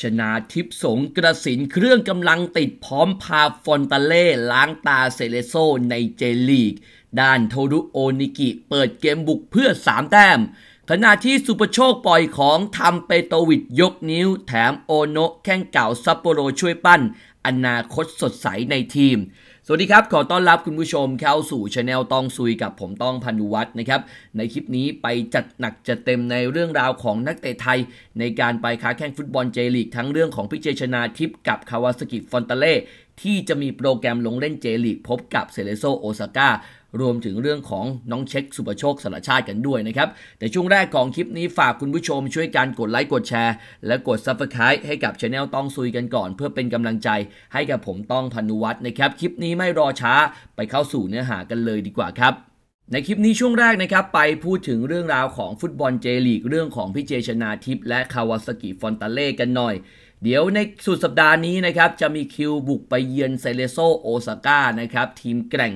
ชนาทิพสงกระสินเครื่องกำลังติดพร้อมพาฟอนตาเล่ ล้างตาเซเลโซในเจลีก ด้านโทรุโอนิกิเปิดเกมบุกเพื่อ3แต้มขณะที่สุปโชคปล่อยของทำเปโตวิดยกนิ้วแถมโอโนะแข้งเก่าซัปโปโรช่วยปั้น อนาคตสดใสในทีมสวัสดีครับ ขอต้อนรับคุณผู้ชมเข้าสู่ช anel ต้องซุยกับผมต้องพันุวัฒน์นะครับ ในคลิปนี้ไปจัดหนักจัดเต็มในเรื่องราวของนักเตะไทย ในการไปค้าแข่งฟุตบอลเจลีกทั้งเรื่องของพิเจชนาทิพย์กับคาวาสกิฟอนตาเล่ที่จะมีโปรแกรมลงเล่นเจลีกพบกับเซเลโซโอซาก้ารวมถึงเรื่องของน้องเช็ค สุประโชคสารชาติกันด้วยนะครับ แต่ช่วงแรกของคลิปนี้ฝากคุณผู้ชมช่วยการกดไลค์กดแชร์และกดซับสไครต์ให้กับช anel ต้องซุยกันก่อน เพื่อเป็นกำลังใจ ให้กับผมต้องพนุวัฒน์นะครับ คลิปนี้ไม่รอช้าไปเข้าสู่เนื้อหากันเลยดีกว่าครับ ในคลิปนี้ช่วงแรกนะครับ ไปพูดถึงเรื่องราวของฟุตบอลเจลีกเรื่องของพี่เจชนาทิพย์และคาวาสกิฟอนตาเล่กันหน่อย เดี๋ยวในสุดสัปดาห์นี้นะครับจะมีคิวบุกไปเยือนเซเลโซโอซาก้านะครับทีมแกร่ง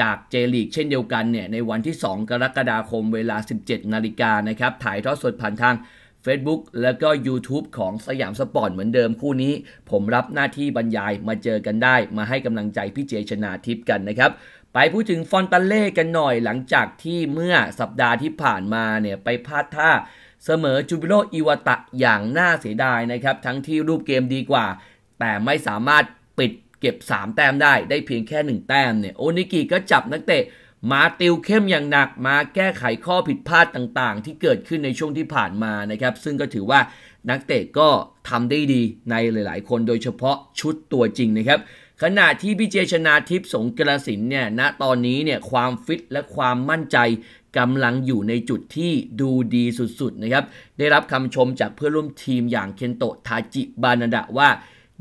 จากเจลีกเช่นเดียวกันเนี่ยในวันที่ 2 กรกฎาคมเวลา 17นาฬิกานะครับถ่ายทอดสดผ่านทาง Facebook แล้วก็ YouTube ของสยามสปอร์ตเหมือนเดิมคู่นี้ ผมรับหน้าที่บรรยายมาเจอกันได้มาให้กำลังใจพี่เจชนาทิพย์กันนะครับ ไปพูดถึงฟอนตาเล่กันหน่อยหลังจากที่เมื่อสัปดาห์ที่ผ่านมาเนี่ยไปพลาดท่าเสมอจูบิโลอิวตะอย่างน่าเสียดายนะครับทั้งที่รูปเกมดีกว่า แต่ไม่สามารถปิดเก็บ 3 แต้มได้ได้เพียงแค่ 1 แต้มเนี่ยโอนิกิก็จับนักเตะมาติวเข้มอย่างหนัก มาแก้ไขข้อผิดพลาดต่างๆ ที่เกิดขึ้นในช่วงที่ผ่านมานะครับซึ่งก็ถือว่านักเตะก็ทำได้ดีในหลายๆคนโดยเฉพาะชุดตัวจริงนะครับ ขณะที่พี่เจชนาทิพย์สงกระสินเนี่ยณตอนนี้เนี่ยความฟิตและความมั่นใจกำลังอยู่ในจุดที่ดูดีสุดๆนะครับได้รับคำชมจากเพื่อนร่วมทีมอย่างเคนโตะทาจิบานนดะว่า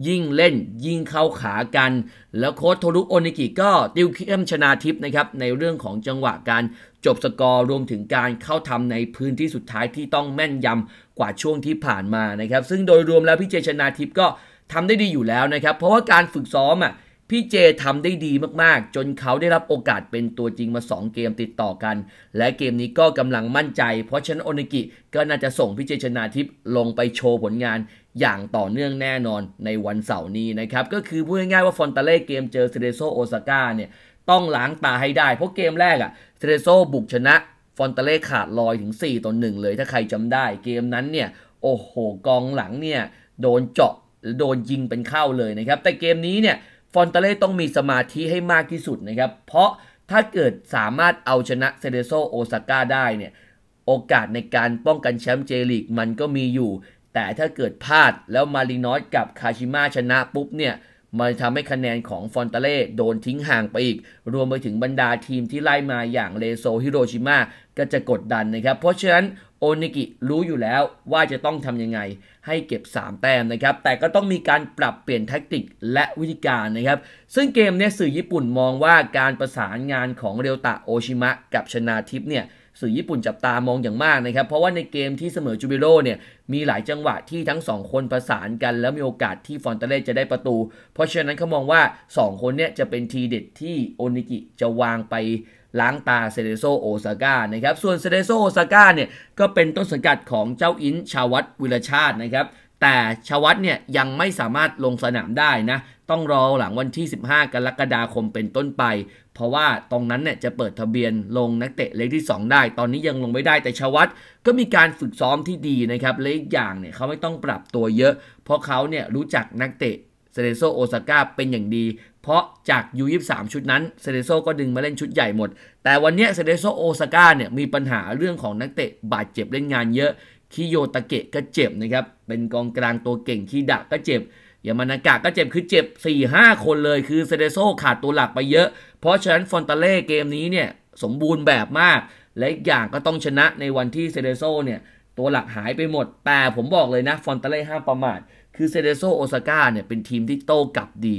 ยิ่งเล่นยิ่งเข้าขากันแล้วโค้ชโทรุโอนิกิก็ติวเข้มชนาทิพย์นะครับในเรื่องของจังหวะการจบสกอร์รวมถึงการเข้าทำในพื้นที่สุดท้ายที่ต้องแม่นยำกว่าช่วงที่ผ่านมานะครับ ซึ่งโดยรวมแล้วพี่เจชนาทิพย์ก็ทำได้ดีอยู่แล้วนะครับ เพราะว่าการฝึกซ้อมอ่ะพี่เจทำได้ดีมากๆ จนเขาได้รับโอกาสเป็นตัวจริงมา2เกมติดต่อกัน และเกมนี้ก็กำลังมั่นใจ เพราะฉะนั้นโอนิกิก็น่าจะส่งพี่เจชนาทิพย์ลงไปโชว์ผลงานอย่างต่อเนื่องแน่นอนในวันเสาร์นี้นะครับ ก็คือพูดง่ายๆว่าฟอนตาเล่เกมเจอเซเรโซโอซาก้าเนี่ยต้องล้างตาให้ได้ เพราะเกมแรกอะเซเรโซบุกชนะ ฟอนตาเล่ขาดลอยถึง 4ต่อ1เลยถ้าใครจำได้ เกมนั้นเนี่ยโอ้โหกองหลังเนี่ยโดนเจาะโดนยิงเป็นเข้าเลยนะครับแต่เกมนี้เนี่ยฟอนเตเล่ต้องมีสมาธิให้มากที่สุดนะครับ เพราะถ้าเกิดสามารถเอาชนะเซเดโซโอซาก้าได้เนี่ย โอกาสในการป้องกันแชมป์เจลีกมันก็มีอยู่ แต่ถ้าเกิดพลาดแล้วมารินอสกับคาชิมาชนะปุ๊บเนี่ยมันทำให้คะแนนของฟอนเตเล่โดนทิ้งห่างไปอีก รวมไปถึงบรรดาทีมที่ไล่มาอย่างเลโซฮิโรชิมาก็จะกดดันนะครับ เพราะฉะนั้นโอนิกิรู้อยู่แล้วว่าจะต้องทำยังไง ให้เก็บ 3แต้มนะครับ แต่ก็ต้องมีการปรับเปลี่ยนแทคติกและวิธีการนะครับ ซึ่งเกมนี้สื่อญี่ปุ่นมองว่าการประสานงานของเรียวตะโอชิมะกับชนาทิพเนี่ยสื่อญี่ปุ่นจับตามองอย่างมากนะครับ เพราะว่าในเกมที่เสมอจูบิโร่เนี่ยมีหลายจังหวะที่ทั้ง 2 คนประสานกันแล้วมีโอกาสที่ฟอนเตเล่จะได้ประตู เพราะฉะนั้นเขามองว่า2คนเนี่ยจะเป็นทีเด็ดที่โอนิกิจะวางไปล้างตาเซเดโซโอซาก้านะครับ ส่วนเซเดโซโอซาก้าเนี่ยก็เป็นต้นสังกัดของเจ้าอินชาวัตวิรชาตินะครับ แต่ชวัตเนี่ยยังไม่สามารถลงสนามได้นะต้องรอหลังวันที่ 15 กรกฎาคมเป็นต้นไปเพราะว่าตรงนั้นเนี่ยจะเปิดทะเบียนลงนักเตะเลกที่ 2 ได้ ตอนนี้ยังลงไม่ได้แต่ชวัตก็มีการฝึกซ้อมที่ดีนะครับ เละอีกอย่างเนี่ยเขาไม่ต้องปรับตัวเยอะ เพราะเขาเนี่ยรู้จักนักเตะเซเดโซโอซาก้าเป็นอย่างดีเพราะจาก U23 ชุดนั้นเซเดโซก็ดึงมาเล่นชุดใหญ่หมด แต่วันนี้เซเดโซโอซาก้าเนี่ยมีปัญหาเรื่องของนักเตะบาดเจ็บเล่นงานเยอะคิโยตะเกะก็เจ็บนะครับ เป็นกองกลางตัวเก่งคีดะก็เจ็บยามานากะก็เจ็บคือเจ็บ 4-5 คนเลยคือเซเดโซขาดตัวหลักไปเยอะ เพราะฉะนั้นฟอนตาเล่เกมนี้เนี่ยสมบูรณ์แบบมาก และอีกอย่างก็ต้องชนะในวันที่เซเดโซเนี่ยตัวหลักหายไปหมดแต่ผมบอกเลยนะฟอนตาเล่ห้ามประมาทคือเซเดโซโอซาก้าเนี่ยเป็นทีมที่โต้กลับดี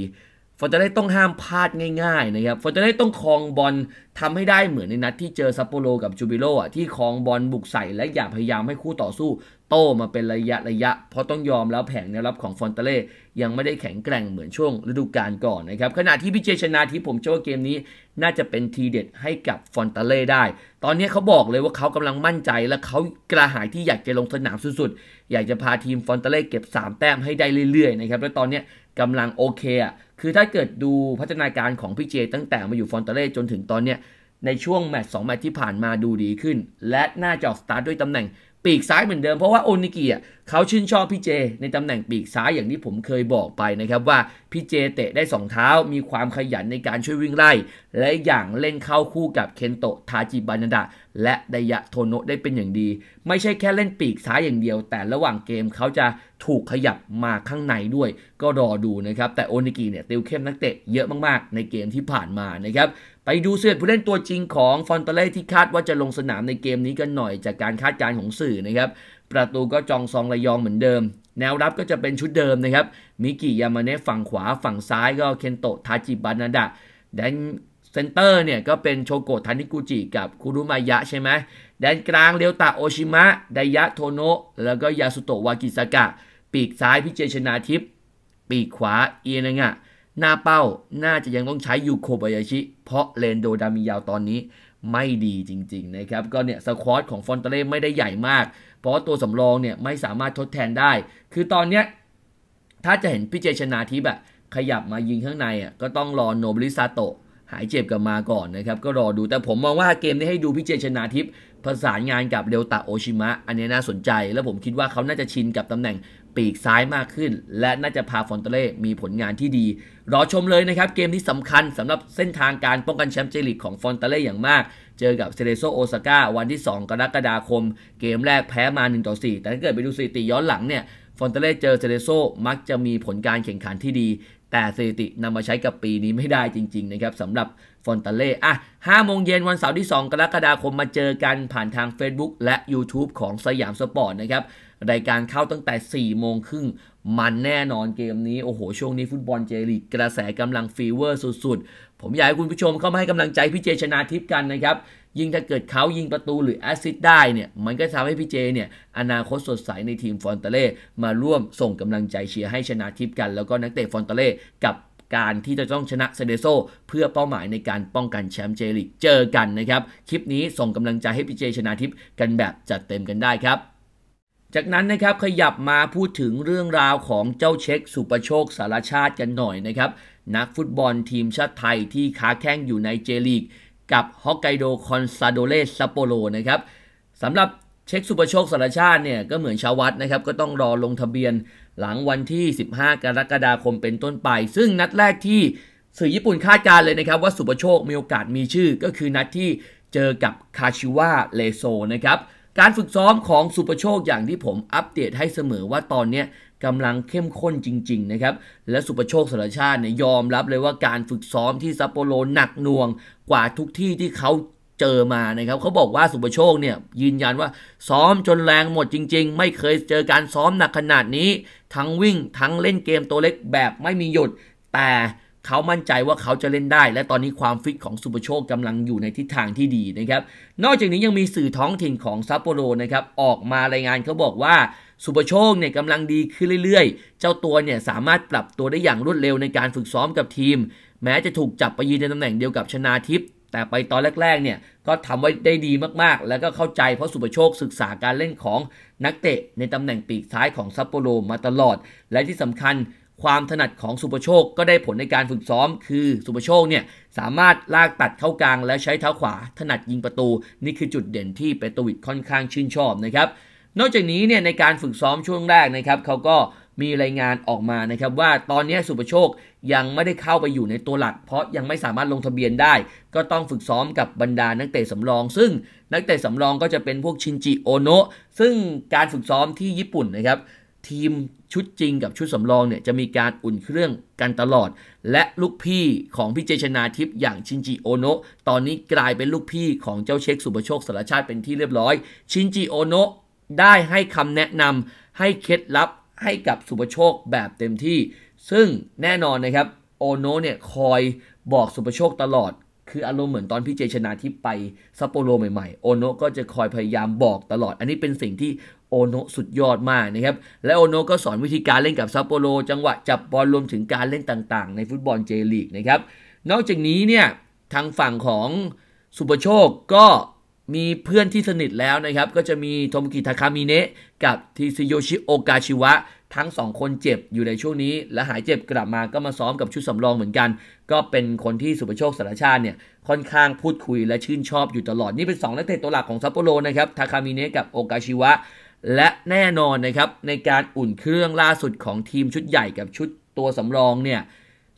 ฟอร์จะได้ต้องห้ามพลาดง่ายๆนะครับฟอร์จะได้ต้องคลองบอลทำให้ได้เหมือนในนัดที่เจอซัปโปโรกับจูบิโร่ที่คลองบอลบุกใส่และอย่าพยายามให้คู่ต่อสู้ โต้มาเป็นระยะระยะเพราะต้องยอมแล้วแผงแนวรับของฟอนเตเล่ยังไม่ได้แข็งแกร่งเหมือนช่วงฤดูกาลก่อนนะครับขณะที่พิเจชนาที่ผมเชื่อว่าเกมนี้น่าจะเป็นทีเด็ดให้กับฟอนเตเล่ได้ ตอนนี้เขาบอกเลยว่าเขากำลังมั่นใจและเขากระหายที่อยากจะลงสนามสุดๆอยากจะพาทีมฟอนเตเล่เก็บ3แต้มให้ได้เรื่อยๆนะครับและตอนนี้กำลังโอเคอ่ะคือถ้าเกิดดูพัฒนาการของพี่เจตั้งแต่มาอยู่ฟอนเตเล่จนถึงตอนเนี้ยในช่วงแมตช์สองแมตช์ที่ผ่านมาดูดีขึ้น และน่าจะออกสตาร์ทด้วยตำแหน่งปีกซ้ายเหมือนเดิมเพราะว่าโอนิกิอ่ะเขาชื่นชอบพี่เจในตำแหน่งปีกซ้ายอย่างที่ผมเคยบอกไปนะครับว่า พี่เจเตะได้2เท้ามีความขยันในการช่วยวิ่งไล่ และอย่างเล่นเข้าคู่กับเคนโตะทาจิบานนดะและไดยะโทโนะได้เป็นอย่างดี ไม่ใช่แค่เล่นปีกซ้ายอย่างเดียว แต่ระหว่างเกมเขาจะถูกขยับมาข้างในด้วย ก็รอดูนะครับ แต่โอนิกิเนี่ย ติวเข้มนักเตะเยอะมากๆ ในเกมที่ผ่านมานะครับไปดูเสื้อผู้เล่นตัวจริงของฟอนเตเล่ที่คาดว่าจะลงสนามในเกมนี้กันหน่อยจากการคาดการณ์ของสื่อนะครับประตูก็จองซองระยองเหมือนเดิม แนวรับก็จะเป็นชุดเดิมนะครับ มิกิยามาเนะฝั่งขวาฝั่งซ้ายก็เคนโตะทาจิบานาดะแดนเซนเตอร์เนี่ย ก็เป็นโชโกะทานิกุจิ กับคุรุมายะใช่ไหมแดนกลางเลียวตะโอชิมะไดยะโทโนะแล้วก็ยาสุโตะวากิสากะ ปีกซ้ายพิเจชนาทิพย์ปีกขวาเอียนงะหน้าเป้าน่าจะยังต้องใช้ยูโคบายาชิ เพราะเลนโดดามิยาวตอนนี้ไม่ดีจริงๆนะครับก็เนี่ยสควอตของฟอนเตเล่ไม่ได้ใหญ่มากเพราะตัวสำรองเนี่ยไม่สามารถทดแทนได้ คือตอนเนี้ยถ้าจะเห็นพี่เจชนาทิพย์อะขยับมายิงข้างในอ่ะก็ต้องรอโนบริซาโตะหายเจ็บกลับมาก่อนนะครับ ก็รอดูแต่ผมมองว่าเกมนี้ให้ดูพี่เจชนาทิพย์ประสานงานกับเรวตะโอชิมะอันนี้น่าสนใจ แล้วผมคิดว่าเขาน่าจะชินกับตำแหน่งปีกซ้ายมากขึ้น และน่าจะพาฟอนเตเล่มีผลงานที่ดี รอชมเลยนะครับเกมที่สำคัญสำหรับเส้นทางการป้องกันแชมป์เจลิกของฟอนเตเล่อย่างมากเจอกับเซเลโซโอซาก้าวันที่ 2 กรกฎาคม เกมแรกแพ้มา1ต่อ4แต่ถ้าเกิดไปดูสถิติ ย้อนหลังเนี่ยฟอนเตเล่เจอเซเลโซมักจะมีผลการแข่งขันที่ดี แต่สถิตินำมาใช้กับปีนี้ไม่ได้จริงๆนะครับสำหรับฟอนตาเล่อ่ะ5โมงเย็นวันเสาร์ที่ 2 กรกฎาคมมาเจอกัน ผ่านทาง Facebook และ YouTube ของสยามสปอร์ตนะครับ รายการเข้าตั้งแต่4โมงครึ่ง มันแน่นอนเกมนี้ โอ้โห ช่วงนี้ฟุตบอลเจลีกกระแสกำลังฟีเวอร์สุดๆ ผมอยากให้คุณผู้ชมเข้ามาให้กำลังใจพี่เจชนาทิพย์กันนะครับ ยิ่งถ้าเกิดเขายิงประตูหรือแอสซิสได้เนี่ย มันก็ทำให้พี่เจเนี่ยอนาคตสดใสในทีมฟอนเตเล่ มาร่วมส่งกำลังใจเชียร์ให้ชนาทิพย์กัน แล้วก็นักเตะฟอนเตเล่กับการที่จะต้องชนะเซเดโซเพื่อเป้าหมายในการป้องกันแชมป์เจลิกเจอกันนะครับ คลิปนี้ส่งกำลังใจให้พี่เจชนาทิพย์กันแบบจัดเต็มกันได้ครับ จากนั้นนะครับขยับมาพูดถึงเรื่องราวของเจ้าเช็คสุประโชคสารชาติกันหน่อยนะครับ นักฟุตบอลทีมชาติไทยที่ค้าแข้งอยู่ในเจลีก กับฮอกไกโดคอนซาโดเลสซัปโปโรนะครับสำหรับเช็คสุประโชคสารชาติเนี่ยก็เหมือนชาววัดนะครับก็ต้องรอลงทะเบียนหลังวันที่ 15 กรกฎาคมเป็นต้นไป ซึ่งนัดแรกที่สื่อญี่ปุ่นคาดการเลยนะครับว่าสุปโชคมีโอกาสมีชื่อ ก็คือนัดที่เจอกับคาชิวะเลโซนะครับ การฝึกซ้อมของสุปโชคอย่างที่ผมอัปเดตให้เสมอว่าตอนนี้กำลังเข้มข้นจริงๆนะครับ และสุปโชคสารชาติเนี่ยยอมรับเลยว่าการฝึกซ้อมที่ซัปโปโรหนักหน่วงกว่าทุกที่ที่เขาเจอมานะครับเขาบอกว่า สุประโชคเนี่ยยืนยันว่าซ้อมจนแรงหมดจริงๆ ไม่เคยเจอการซ้อมหนักขนาดนี้ทั้งวิ่งทั้งเล่นเกมตัวเล็กแบบไม่มีหยุด แต่เขามั่นใจว่าเขาจะเล่นได้ และตอนนี้ความฟิตของ สุปโชคกำลังอยู่ในทิศทางที่ดีนะครับนอกจากนี้ยังมีสื่อท้องถิ่นของซัปโปโรนะครับออกมารายงานเขาบอกว่า สุปโชคเนี่ยกำลังดีขึ้นเรื่อยๆเจ้าตัวเนี่ยสามารถปรับตัวได้อย่างรวดเร็วในการฝึกซ้อมกับทีม แม้จะถูกจับไปยืนในตำแหน่งเดียวกับชนาทิพย์แต่ไปตอนแรกๆเนี่ยก็ทำไว้ได้ดีมากๆ แล้วก็เข้าใจเพราะสุปโชคศึกษาการเล่นของนักเตะ ในตำแหน่งปีกซ้ายของซัปโปโรมาตลอด และที่สำคัญความถนัดของสุปโชคก็ได้ผลในการฝึกซ้อม คือสุปโชคเนี่ยสามารถลากตัดเข้ากลางและใช้เท้าขวาถนัดยิงประตู นี่คือจุดเด่นที่เปโตวิดค่อนข้างชื่นชอบนะครับนอกจากนี้เนี่ยในการฝึกซ้อมช่วงแรกนะครับเขาก็มีรายงานออกมานะครับ ว่าตอนนี้สุประโชคยังไม่ได้เข้าไปอยู่ในตัวหลัก เพราะยังไม่สามารถลงทะเบียนได้ ก็ต้องฝึกซ้อมกับบรรดานักเตะสำรองซึ่งนักเตะสำรองก็จะเป็นพวกชินจิโอโนะซึ่งการฝึกซ้อมที่ญี่ปุ่นนะครับทีมชุดจริงกับชุดสำรองเนี่ยจะมีการอุ่นเครื่องกันตลอดและลูกพี่ของพี่เจชนาทิพย์อย่างชินจิโอโนะตอนนี้กลายเป็นลูกพี่ของเจ้าเช็คสุปโชคสารชาติเป็นที่เรียบร้อยชินจิโอโนะได้ให้คำแนะนำให้เคล็ดลับให้กับสุปโชคแบบเต็มที่ ซึ่งแน่นอนนะครับโอโนเนี่ยคอยบอกสุปโชคตลอด คืออารมณ์เหมือนตอนพี่เจชนาที่ไปซัปโปโรใหม่ๆโอโนก็จะคอยพยายามบอกตลอด อันนี้เป็นสิ่งที่โอโนสุดยอดมากนะครับและโอโนก็สอนวิธีการเล่นกับซัปโปโรจังหวะจับบอลรวมถึงการเล่นต่างๆ ในฟุตบอลเจลีกนะครับนอกจากนี้เนี่ยทางฝั่งของสุปโชคก็มีเพื่อนที่สนิทแล้วนะครับก็จะมีโทมุกิทาคามิเนะกับทีซิโยชิโอกาชิวะทั้งสองคนเจ็บ อยู่ในช่วงนี้ และหายเจ็บ กลับมาก็มาซ้อมกับชุดสำรองเหมือนกัน ก็เป็นคนที่สุประโชคสารชาติเนี่ยค่อนข้างพูดคุย และชื่นชอบอยู่ตลอดนี่เป็น2นักเตะตัวหลักของซัปโปโรนะครับทาคามิเนะกับโอกาชิวะและแน่นอนนะครับในการอุ่นเครื่องล่าสุดของทีมชุดใหญ่กับชุดตัวสำรองเนี่ย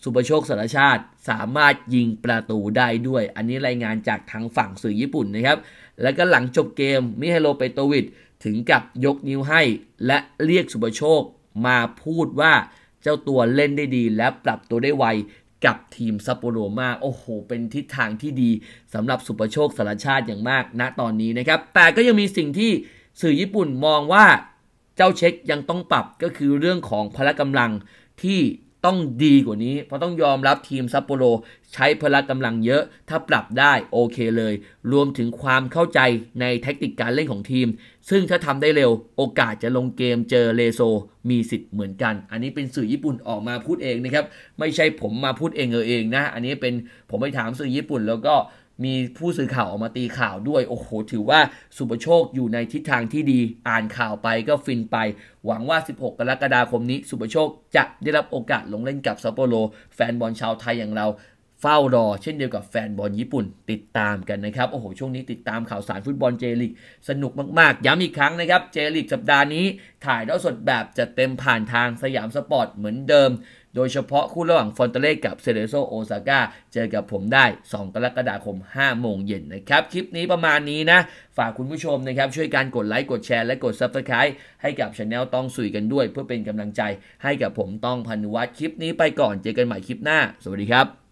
สุประโชคสารชาติสามารถยิงประตูได้ด้วย อันนี้รายงานจากทางฝั่งสื่อญี่ปุ่นนะครับ แล้วก็หลังจบเกม มิเฮโลเปโตวิชถึงกับยกนิ้วให้ และเรียกสุปโชคมาพูดว่าเจ้าตัวเล่นได้ดีและปรับตัวได้ไว กับทีมซัปโปโรมาโอ้โห เป็นทิศทางที่ดีสำหรับสุปโชคสารชาติอย่างมาก ณตอนนี้นะครับ แต่ก็ยังมีสิ่งที่สื่อญี่ปุ่นมองว่าเจ้าเช็คยังต้องปรับก็คือเรื่องของพละกำลังที่ต้องดีกว่านี้ เพราะต้องยอมรับทีมซัปโปโรใช้พละกำลังเยอะถ้าปรับได้โอเคเลย รวมถึงความเข้าใจในแทคนิคการเล่นของทีม ซึ่งถ้าทำได้เร็ว โอกาสจะลงเกมเจอเลโซ มีสิทธิ์เหมือนกัน อันนี้เป็นสื่อญี่ปุ่นออกมาพูดเองนะครับ ไม่ใช่ผมมาพูดเองเออเองนะอันนี้เป็นผมไปถามสื่อญี่ปุ่นแล้วก็มีผู้สื่อข่าว ออกมาตีข่าวด้วย โอ้โห ถือว่าสุประโชคอยู่ในทิศทางที่ดี อ่านข่าวไปก็ฟินไป หวังว่า 16 กรกฎาคมนี้ สุประโชคจะได้รับโอกาสลงเล่นกับซัปโปโร แฟนบอลชาวไทยอย่างเราเฝ้ารอเช่นเดียวกับแฟนบอลญี่ปุ่น ติดตามกันนะครับ โอ้โห ช่วงนี้ติดตามข่าวสารฟุตบอลเจลิกสนุกมากๆย้ำอีกครั้งนะครับ เจลิกสัปดาห์นี้ถ่ายทอดสดแบบจะเต็มผ่านทางสยามสปอร์ตเหมือนเดิมโดยเฉพาะคู่ระหว่างฟอนเตเล่กับเซเลโซโอซาก้าเจอกับผมได้2กรกฎาคม 5 โมงเย็นนะครับ คลิปนี้ประมาณนี้นะ ฝากคุณผู้ชมนะครับ ช่วยการกดไลค์ กดแชร์และกด Subscribe ให้กับช anel ต้องสุยกันด้วยเพื่อเป็นกำลังใจ ให้กับผมต้องพันวัตคลิปนี้ไปก่อน เจอกันใหม่คลิปหน้า สวัสดีครับ